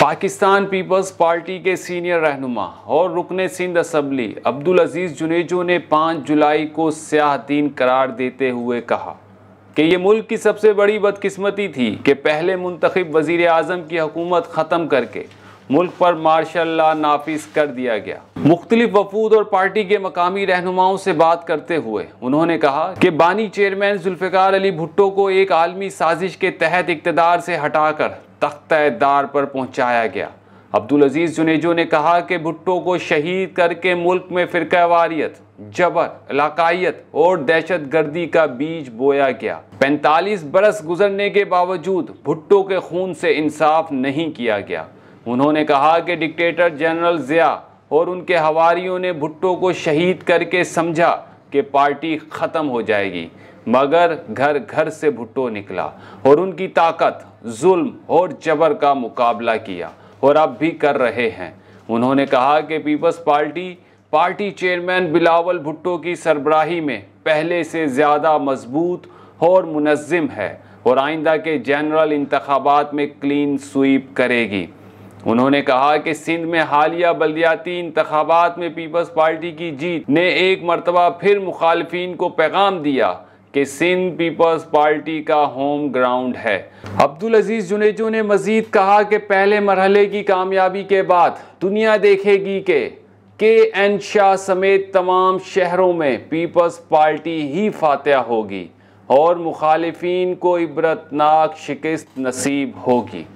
Pakistan peoples party के senior रहनुमा और रुकन सिंध असम्बली अब्दुल अजीज़ जुनेजो ने 5 जुलाई को स्याह दिन करार देते हुए कहा कि ये मुल्क की सबसे बड़ी बदकिस्मती थी कि पहले मुंतखब वज़ी अजम की हकूमत ख़त्म करके मुल्क पर मार्शल ला नाफिज कर दिया गया मुख्तलिफ वफूद और पार्टी के मकामी रहनुमाओं से बात करते हुए उन्होंने कहा कि बानी चेयरमैन जुल्फ़िकार अली भुट्टो को एक आलमी साजिश के तहत इकतदार से हटाकर तख्त दार पर पहुंचाया गया अब्दुल अजीज़ जुनेजो ने कहा कि भुट्टो को शहीद करके मुल्क में फ़िरकावारियत जबर इलाकाइत और दहशत गर्दी का बीज बोया गया पैंतालीस बरस गुजरने के बावजूद भुट्टो के खून से इंसाफ नहीं किया गया उन्होंने कहा कि डिक्टेटर जनरल ज़िया और उनके हवारीयों ने भुट्टो को शहीद करके समझा कि पार्टी ख़त्म हो जाएगी मगर घर घर से भुट्टो निकला और उनकी ताकत जुल्म और जबर का मुकाबला किया और अब भी कर रहे हैं उन्होंने कहा कि peoples party party chairman Bilawal Bhutto की सरबराही में पहले से ज़्यादा मजबूत और मुनज़म है और आइंदा के जनरल इंतबात में क्लीन स्वीप करेगी उन्होंने कहा कि सिंध में हालिया बलदियाती इंतबात में पीपल्स पार्टी की जीत ने एक मरतबा फिर मुखालफी को पैगाम दिया कि सिंध पीपल्स पार्टी का होम ग्राउंड है अब्दुल अजीज़ जुनेजो ने मज़ीद कहा कि पहले मरहले की कामयाबी के बाद दुनिया देखेगी कि के एन शाह समेत तमाम शहरों में पीपल्स पार्टी ही फातह होगी और मुखालफी को इबरतनाक शिकस्त नसीब होगी